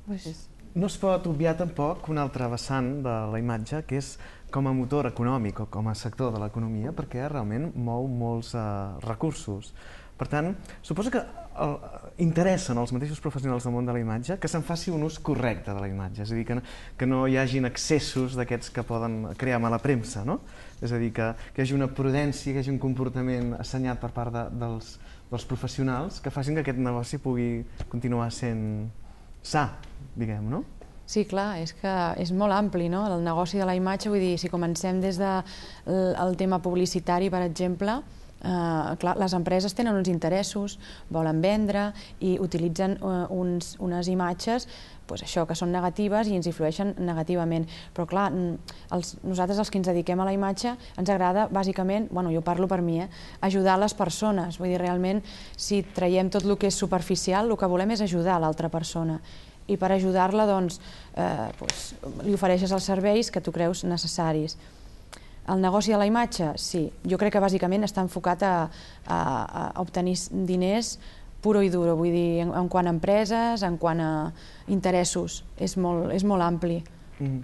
-huh. No es pot obviar tampoc un altre vessant de la imatge, que és com a motor econòmic o com a sector de l'economia, perquè realment mou molts uh, recursos. Per tant, suposa que el, interessen els mateixos professionals del món de la imatge que se'n faci un ús correcte de la imatge, és a dir, que no, que no hi hagin excessos d'aquests que poden crear mala premsa, no? És a dir, que, que hi hagi una prudència, que hi hagi un comportament assenyat per part de, dels, dels professionals que facin que aquest negoci pugui continuar sent sa, diguem, no? Sí, clar, és que és molt ampli, no?, el negoci de la imatge, vull dir, si comencem des del de tema publicitari, per exemple, Eh, clar, les empreses tenen uns interessos, volen vendre i utilitzen uh, uns, unes imatges pues això, que són negatives i ens influeixen negativament. Però clar, els, nosaltres els que ens dediquem a la imatge ens agrada bàsicament, bueno, jo parlo per mi, eh, ajudar les persones. Vull dir, realment, si traiem tot el que és superficial, el que volem és ajudar l'altra persona i per ajudar-la doncs, eh, doncs, li ofereixes els serveis que tu creus necessaris. El negoci de la imatge, sí. Jo crec que bàsicament està enfocat a, a, a obtenir diners puro i duro, vull dir, en, en quant a empreses, en quant a interessos. És molt, és molt ampli. Mm.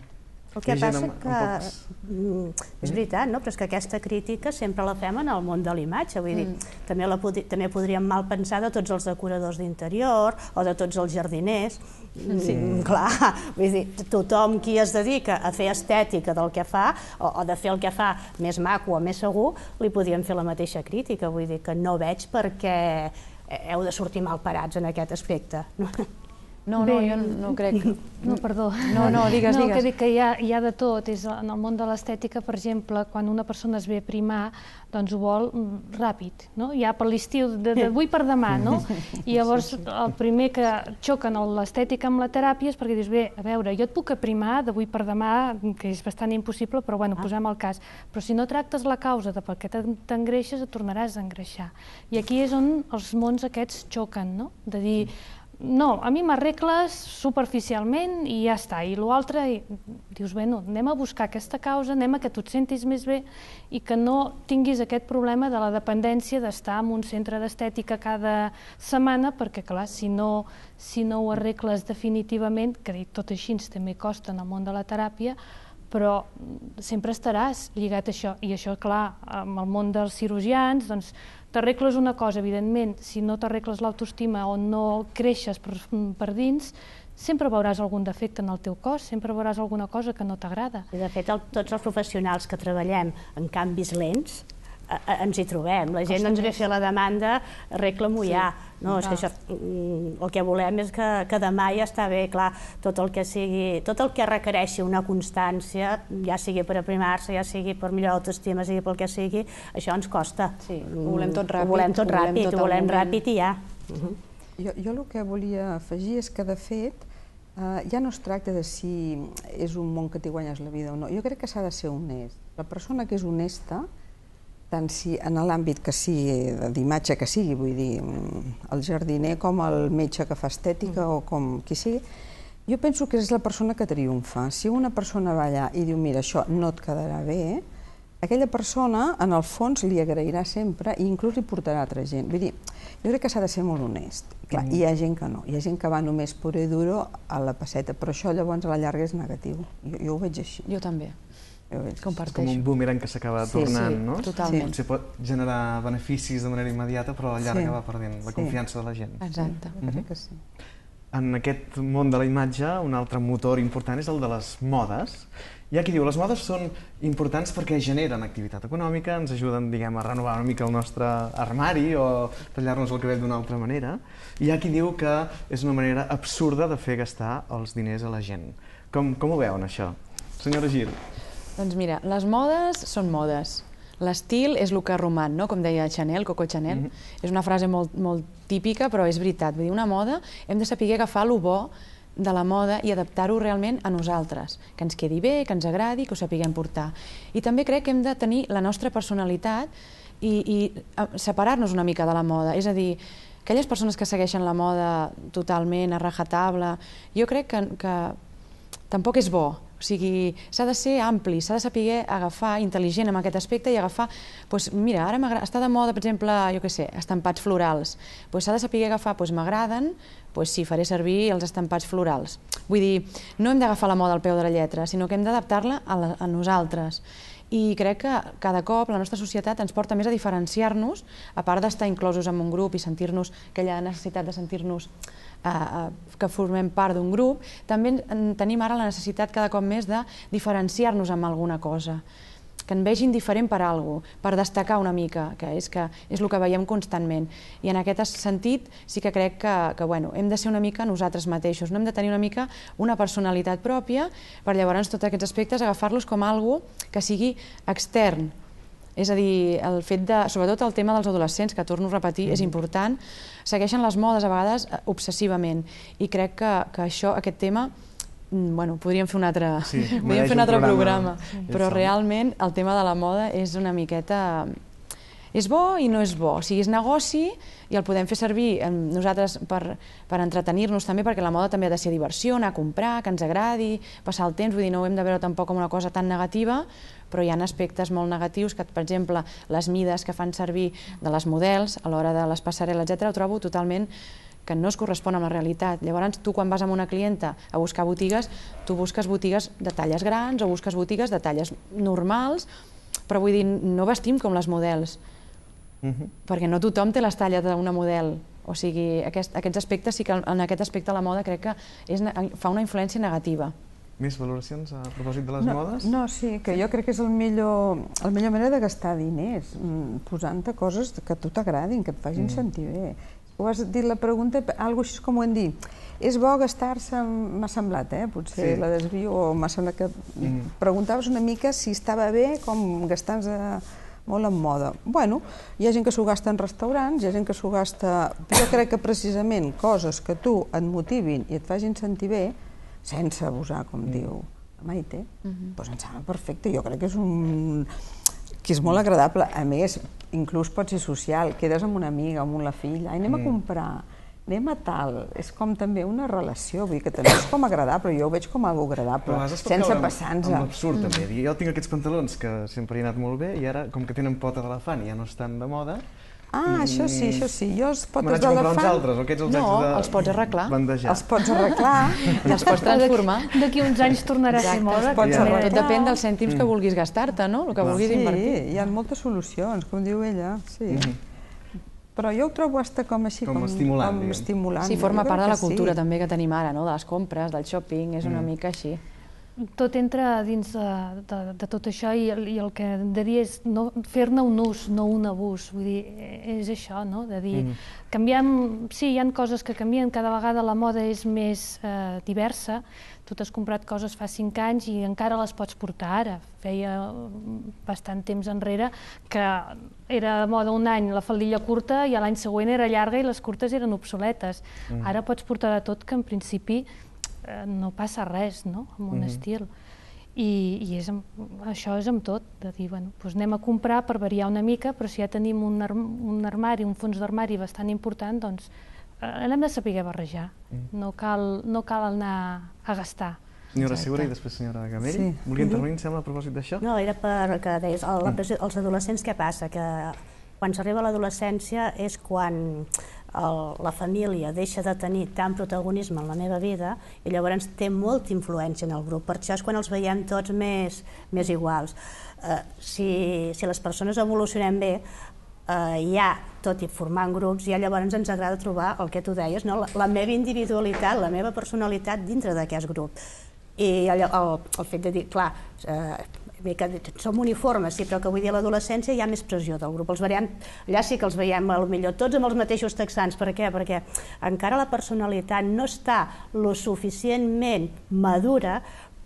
El que passa amb, que... pocs... Mm, és eh? veritat, no? però és que aquesta crítica sempre la fem en el món de l'imatge. Vull dir, mm. també, la, també podríem mal pensar de tots els decoradors d'interior o de tots els jardiners. Mm, sí. Mm, clar, vull dir, tothom qui es dedica a fer estètica del que fa o, o de fer el que fa més maco o més segur, li podríem fer la mateixa crítica. Vull dir que no veig per què eh, heu de sortir mal parats en aquest aspecte. No, no, jo no crec... No, perdó. No, no, digues, digues. no, Que dic que hi ha, hi ha de tot. És en el món de l'estètica, per exemple, quan una persona es ve a primar, doncs ho vol mm, ràpid, no? Ja per l'estiu, d'avui per demà, no? I llavors el primer que xoquen l'estètica amb la teràpia és perquè dius, bé, a veure, jo et puc aprimar d'avui per demà, que és bastant impossible, però bueno, ah. posem el cas. Però si no tractes la causa de per què t'engreixes, et tornaràs a engreixar. I aquí és on els mons aquests xoquen, no? De dir, mm no, a mi m'arregles superficialment i ja està. I l'altre, dius, bueno, anem a buscar aquesta causa, anem a que tu et sentis més bé i que no tinguis aquest problema de la dependència d'estar en un centre d'estètica cada setmana, perquè, clar, si no, si no ho arregles definitivament, que dic, tot així ens també costa en el món de la teràpia, però sempre estaràs lligat a això. I això, clar, amb el món dels cirurgians, doncs, t'arregles una cosa, evidentment, si no t'arregles l'autoestima o no creixes per, per dins, sempre veuràs algun defecte en el teu cos, sempre veuràs alguna cosa que no t'agrada. De fet, el, tots els professionals que treballem en canvis lents ens hi trobem. La gent ens ve a fer la demanda, reclamo m'ho ja. No, és que això, mm, el que volem és que, que demà ja està bé, clar, tot el que sigui, tot el que requereixi una constància, ja sigui per aprimar-se, ja sigui per millorar autoestima, sigui pel que sigui, això ens costa. Sí, ho volem tot mm, ràpid. Ho volem tot ràpid, ho volem, tot ho volem ràpid i ja. Uh mhm. -huh. jo, jo el que volia afegir és que, de fet, eh, ja no es tracta de si és un món que t'hi guanyes la vida o no. Jo crec que s'ha de ser honest. La persona que és honesta, tant si en l'àmbit que sigui, d'imatge que sigui, vull dir, mm, el jardiner com el metge que fa estètica o com qui sigui, jo penso que és la persona que triomfa. Si una persona va allà i diu, mira, això no et quedarà bé, aquella persona, en el fons, li agrairà sempre i inclús li portarà altra gent. Vull dir, jo crec que s'ha de ser molt honest. Clar, mm. Hi ha mm. gent que no, hi ha gent que va només puro i duro a la passeta, però això llavors a la llarga és negatiu. Jo, jo ho veig així. Jo també. Comparteixo. És com un boomerang que s'acaba sí, tornant, sí, no? Totalment. Potser pot generar beneficis de manera immediata, però a la llarga sí, va perdent la sí. confiança de la gent. Exacte, sí. Mm -hmm. crec mhm. que sí. En aquest món de la imatge, un altre motor important és el de les modes. Hi ha qui diu, les modes són importants perquè generen activitat econòmica, ens ajuden, diguem, a renovar una mica el nostre armari o tallar-nos el cabell d'una altra manera. Hi ha qui diu que és una manera absurda de fer gastar els diners a la gent. Com, com ho veuen, això? Senyora Gir. Doncs mira, les modes són modes. L'estil és el que roman, no? com deia Chanel, Coco Chanel. Mm -hmm. És una frase molt, molt típica, però és veritat. Vull dir, una moda hem de saber agafar el bo de la moda i adaptar-ho realment a nosaltres, que ens quedi bé, que ens agradi, que ho sapiguem portar. I també crec que hem de tenir la nostra personalitat i, i eh, separar-nos una mica de la moda. És a dir, aquelles persones que segueixen la moda totalment a rajatabla, jo crec que, que tampoc és bo o sigui, s'ha de ser ampli, s'ha de saber agafar intel·ligent en aquest aspecte i agafar, doncs, mira, ara està de moda, per exemple, jo què sé, estampats florals. Doncs s'ha de saber agafar, doncs m'agraden, doncs sí, faré servir els estampats florals. Vull dir, no hem d'agafar la moda al peu de la lletra, sinó que hem d'adaptar-la a, a nosaltres i crec que cada cop la nostra societat ens porta més a diferenciar-nos, a part d'estar inclosos en un grup i sentir-nos aquella necessitat de sentir-nos eh, eh, que formem part d'un grup, també tenim ara la necessitat cada cop més de diferenciar-nos amb alguna cosa que en vegin diferent per alguna cosa, per destacar una mica, que és, que és el que veiem constantment. I en aquest sentit sí que crec que, que bueno, hem de ser una mica nosaltres mateixos, no hem de tenir una mica una personalitat pròpia per llavors tots aquests aspectes agafar-los com algo que sigui extern, és a dir, el fet de, sobretot el tema dels adolescents, que torno a repetir, és mm. important, segueixen les modes a vegades obsessivament i crec que, que això, aquest tema Mm, bueno, podríem fer un altre, sí, podríem fer un altre programa, programa però realment el tema de la moda és una miqueta... És bo i no és bo, o sigui, és negoci i el podem fer servir nosaltres per, per entretenir-nos també, perquè la moda també ha de ser diversió, anar a comprar, que ens agradi, passar el temps, vull dir, no ho hem de veure tampoc com una cosa tan negativa, però hi ha aspectes molt negatius que, per exemple, les mides que fan servir de les models a l'hora de les passarel·les, etc., ho trobo totalment que no es correspon amb la realitat. Llavors, tu quan vas amb una clienta a buscar botigues, tu busques botigues de talles grans o busques botigues de talles normals, però vull dir, no vestim com les models, uh mhm. -huh. perquè no tothom té les talles d'una model. O sigui, aquest, aquests aspectes, sí que en aquest aspecte la moda crec que és, fa una influència negativa. Més valoracions a propòsit de les no, modes? No, sí, que jo crec que és el millor, la millor manera de gastar diners, mm, posant-te coses que a tu t'agradin, que et facin mm. sentir bé ho has dit la pregunta, alguna així com ho hem dit. És bo gastar-se, m'ha semblat, eh? potser sí. la desvio, o m'ha semblat que mm. preguntaves una mica si estava bé com gastar-se molt en moda. Bueno, hi ha gent que s'ho gasta en restaurants, hi ha gent que s'ho gasta... Jo crec que precisament coses que tu et motivin i et facin sentir bé, sense abusar, com mm. diu Maite, mm -hmm. doncs em sembla perfecte. Jo crec que és un que és molt agradable. A més, inclús pot ser social, quedes amb una amiga, amb la filla, ai, anem mm. a comprar, anem a tal, és com també una relació, vull dir que també és com agradable, jo ho veig com algo agradable, sense passar-nos. Amb l'absurd també, mm. jo tinc aquests pantalons que sempre hi han anat molt bé i ara com que tenen pota d'elefant i ja no estan de moda, Ah, mm. això sí, això sí. Jo els potes d'elefant... Me n'haig comprar uns altres, o aquests els no, haig de... els pots arreglar. Bandejar. Els pots arreglar. I doncs els pots transformar. D'aquí uns anys tornarà a ser moda. Pots arreglar. Tot Depèn dels cèntims que mm. vulguis gastar-te, no? El que vulguis sí, invertir. Sí, hi ha moltes solucions, com diu ella. Sí. Mm -hmm però jo ho trobo hasta com així, com, com estimulant. Com estimulant. Sí, forma part de la cultura sí. també que tenim ara, no? de les compres, del shopping, és una mm. mica així tot entra dins de, eh, de, de tot això i, i el que diria és no, fer-ne un ús, no un abús. Vull dir, e, és això, no? De dir, mm. canviem... Sí, hi han coses que canvien, cada vegada la moda és més eh, diversa. Tu t'has comprat coses fa cinc anys i encara les pots portar ara. Feia mm, bastant temps enrere que era moda un any la faldilla curta i l'any següent era llarga i les curtes eren obsoletes. Mm. Ara pots portar de tot que en principi Eh, no passa res no? amb un mm -hmm. estil. I, i és, això és amb tot, de dir, bueno, doncs anem a comprar per variar una mica, però si ja tenim un, un armari, un fons d'armari bastant important, doncs eh, l'hem de saber barrejar. Mm. No, cal, no cal anar a gastar. Senyora Segura i després senyora Gamell. Sí. Volia intervenir, mhm. em sembla, a propòsit d'això? No, era per que deies, el, mm. els adolescents què passa? Que quan s'arriba a l'adolescència és quan el, la família deixa de tenir tant protagonisme en la meva vida i llavors té molta influència en el grup. Per això és quan els veiem tots més, més iguals. Eh, si, si les persones evolucionem bé, eh, hi ha, tot i formant grups, ja llavors ens agrada trobar el que tu deies, no? la, la meva individualitat, la meva personalitat dintre d'aquest grup. I el, el, el fet de dir, clar, eh, que som uniformes, sí, però que vull dir a l'adolescència hi ha més pressió del grup. Els veiem, allà sí que els veiem el millor tots amb els mateixos texans. Per què? Perquè encara la personalitat no està lo suficientment madura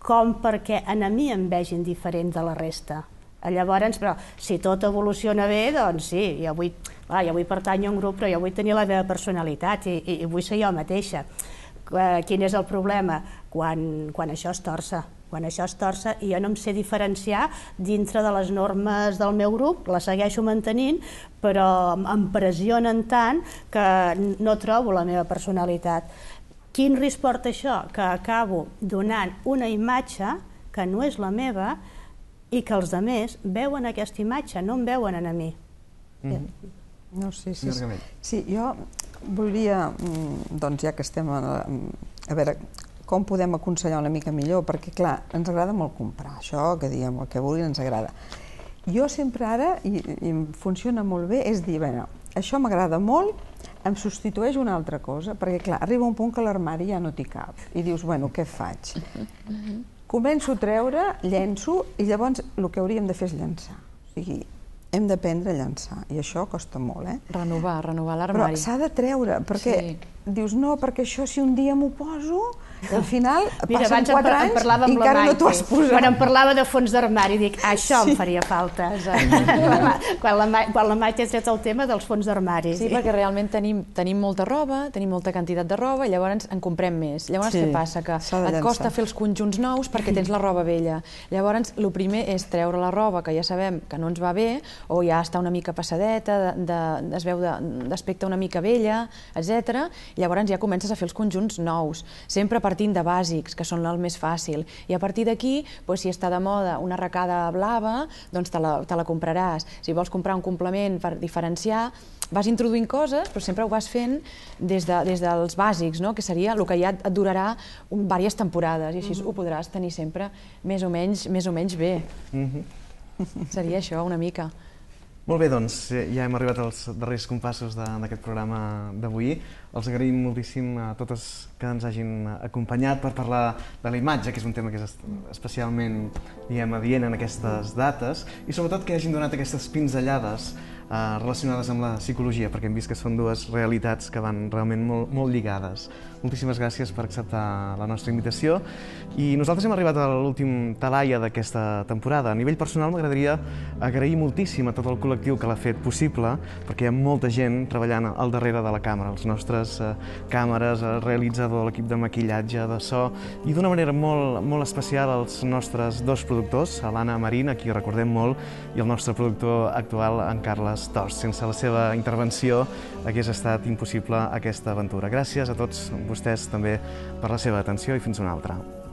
com perquè en a mi em vegin diferent de la resta. Llavors, però, si tot evoluciona bé, doncs sí, i avui, clar, i avui pertany a un grup, però jo vull tenir la meva personalitat i, i, i vull ser jo mateixa. Eh, quin és el problema? Quan, quan això es torça quan això es torça i jo no em sé diferenciar dintre de les normes del meu grup, les segueixo mantenint, però em pressionen tant que no trobo la meva personalitat. Quin risc porta això? Que acabo donant una imatge que no és la meva i que els altres veuen aquesta imatge, no em veuen a mi. Mm -hmm. No, sí, sí. Sí, sí jo volia, mm, doncs ja que estem a, a veure com podem aconsellar una mica millor, perquè clar, ens agrada molt comprar això, que diem el que vulguin, ens agrada. Jo sempre ara, i, i em funciona molt bé, és dir, bueno, això m'agrada molt, em substitueix una altra cosa, perquè clar, arriba un punt que l'armari ja no t'hi cap, i dius, bueno, què faig? Començo a treure, llenço, i llavors el que hauríem de fer és llençar. O sigui, hem d'aprendre a llançar, i això costa molt, eh? Renovar, renovar l'armari. Però s'ha de treure, perquè sí. dius, no, perquè això si un dia m'ho poso, al final Mira, passen quatre anys i encara no t'ho has posat. Quan em parlava de fons d'armari, dic, ah, això sí. em faria falta. quan, la, quan la Maite ha tret el tema dels fons d'armari. Sí, sí, perquè realment tenim, tenim molta roba, tenim molta quantitat de roba, i llavors en comprem més. Llavors sí. què passa? Que et costa fer els conjunts nous perquè tens la roba vella. Llavors, el primer és treure la roba, que ja sabem que no ens va bé, o ja està una mica passadeta, de, de, es veu d'aspecte una mica vella, etc. Llavors ja comences a fer els conjunts nous, sempre per partint de bàsics, que són el més fàcil, i a partir d'aquí, doncs, si està de moda una arracada blava, doncs te la, te la compraràs. Si vols comprar un complement per diferenciar, vas introduint coses, però sempre ho vas fent des, de, des dels bàsics, no? que seria el que ja et durarà un, diverses temporades, i així mm -hmm. ho podràs tenir sempre més o menys, més o menys bé. Mm -hmm. Seria això, una mica. Molt bé, doncs eh, ja hem arribat als darrers compassos d'aquest programa d'avui. Els agraïm moltíssim a totes que ens hagin acompanyat per parlar de la imatge, que és un tema que és especialment diguem, adient en aquestes dates, i sobretot que hagin donat aquestes pinzellades eh, relacionades amb la psicologia, perquè hem vist que són dues realitats que van realment molt, molt lligades. Moltíssimes gràcies per acceptar la nostra invitació. I nosaltres hem arribat a l'últim talaia d'aquesta temporada. A nivell personal m'agradaria agrair moltíssim a tot el col·lectiu que l'ha fet possible, perquè hi ha molta gent treballant al darrere de la càmera, els nostres eh, càmeres, el realitzador, l'equip de maquillatge, de so, i d'una manera molt, molt especial els nostres dos productors, l'Anna Marín, a qui recordem molt, i el nostre productor actual, en Carles Tors. Sense la seva intervenció hagués estat impossible aquesta aventura. Gràcies a tots vosaltres vostès també per la seva atenció i fins una altra.